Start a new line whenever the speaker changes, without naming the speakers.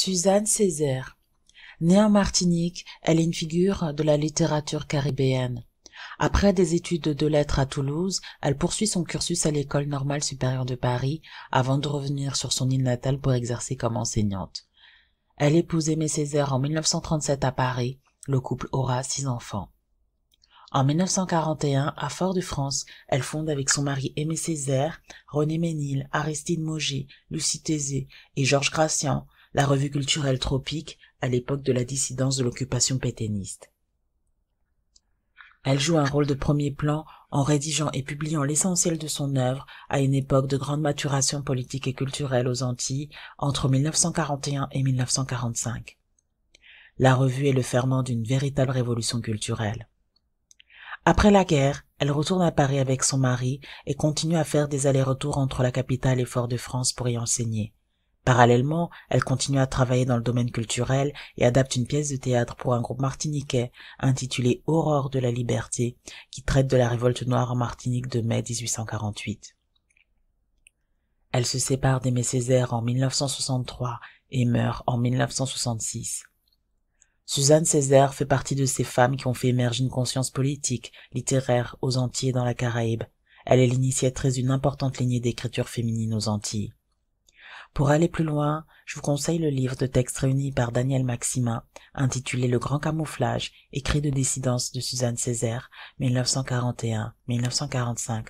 Suzanne Césaire. Née en Martinique, elle est une figure de la littérature caribéenne. Après des études de lettres à Toulouse, elle poursuit son cursus à l'École normale supérieure de Paris avant de revenir sur son île natale pour exercer comme enseignante. Elle épouse Aimé Césaire en 1937 à Paris. Le couple aura six enfants. En 1941, à Fort-de-France, elle fonde avec son mari Aimé Césaire, René Ménil, Aristide Mauger, Lucie Thésée et Georges Gracian la revue culturelle Tropique à l'époque de la dissidence de l'occupation pétainiste. Elle joue un rôle de premier plan en rédigeant et publiant l'essentiel de son œuvre à une époque de grande maturation politique et culturelle aux Antilles entre 1941 et 1945. La revue est le ferment d'une véritable révolution culturelle. Après la guerre, elle retourne à Paris avec son mari et continue à faire des allers-retours entre la capitale et Fort-de-France pour y enseigner. Parallèlement, elle continue à travailler dans le domaine culturel et adapte une pièce de théâtre pour un groupe martiniquais intitulée Aurore de la liberté, qui traite de la révolte noire en Martinique de mai 1848. Elle se sépare d'Aimé Césaire en 1963 et meurt en 1966. Suzanne Césaire fait partie de ces femmes qui ont fait émerger une conscience politique, littéraire aux Antilles et dans la Caraïbe. Elle est l'initiatrice d'une importante lignée d'écriture féminine aux Antilles. Pour aller plus loin, je vous conseille le livre de textes réunis par Daniel Maxima intitulé Le Grand Camouflage, écrit de Dissidence de Suzanne Césaire, 1941-1945,